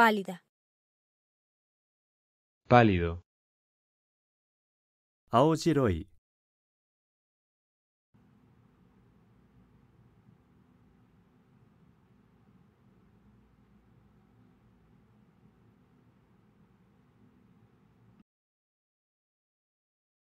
pálida. Pálido. Aoshiroi.